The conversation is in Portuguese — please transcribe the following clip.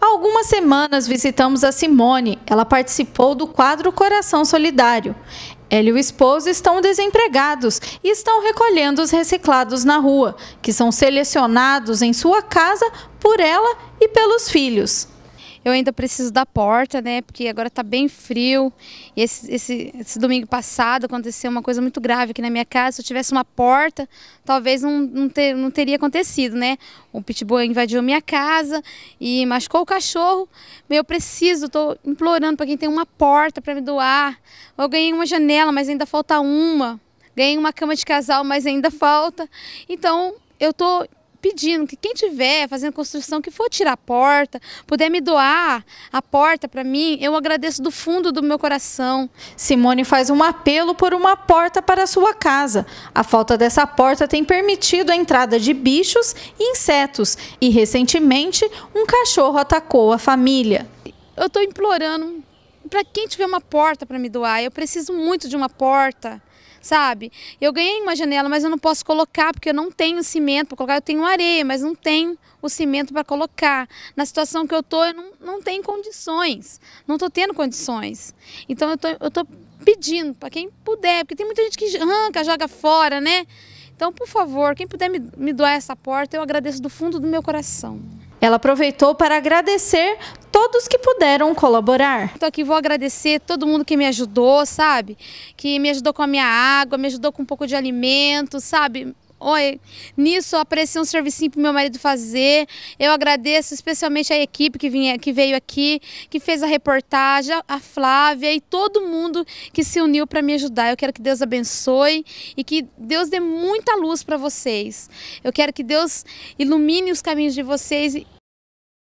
Há algumas semanas visitamos a Simone. Ela participou do quadro Coração Solidário. Ela e o esposo estão desempregados e estão recolhendo os reciclados na rua, que são selecionados em sua casa por ela e pelos filhos. Eu ainda preciso da porta, né? Porque agora está bem frio. E esse, esse, esse, domingo passado aconteceu uma coisa muito grave aqui na minha casa. Se eu tivesse uma porta, talvez não, não, ter, não teria acontecido, né? O pitbull invadiu minha casa e machucou o cachorro. Eu preciso, estou implorando para quem tem uma porta para me doar. Eu ganhei uma janela, mas ainda falta uma. Ganhei uma cama de casal, mas ainda falta. Então, eu estou pedindo que quem tiver fazendo construção, que for tirar a porta, puder me doar a porta para mim, eu agradeço do fundo do meu coração. Simone faz um apelo por uma porta para a sua casa. A falta dessa porta tem permitido a entrada de bichos e insetos, e recentemente um cachorro atacou a família. Eu estou implorando para quem tiver uma porta para me doar, eu preciso muito de uma porta sabe? Eu ganhei uma janela, mas eu não posso colocar porque eu não tenho cimento para colocar. Eu tenho areia, mas não tenho o cimento para colocar. Na situação que eu estou, eu não, não tenho condições, não estou tendo condições. Então eu tô, tô pedindo para quem puder, porque tem muita gente que arranca, joga fora, né? Então, por favor, quem puder me, me doar essa porta, eu agradeço do fundo do meu coração. Ela aproveitou para agradecer todos que puderam colaborar. Estou aqui, vou agradecer todo mundo que me ajudou, sabe? Que me ajudou com a minha água, me ajudou com um pouco de alimento, sabe? Oi, nisso eu apareceu um servicinho para meu marido fazer. Eu agradeço especialmente a equipe que, vinha, que veio aqui, que fez a reportagem, a Flávia e todo mundo que se uniu para me ajudar. Eu quero que Deus abençoe e que Deus dê muita luz para vocês. Eu quero que Deus ilumine os caminhos de vocês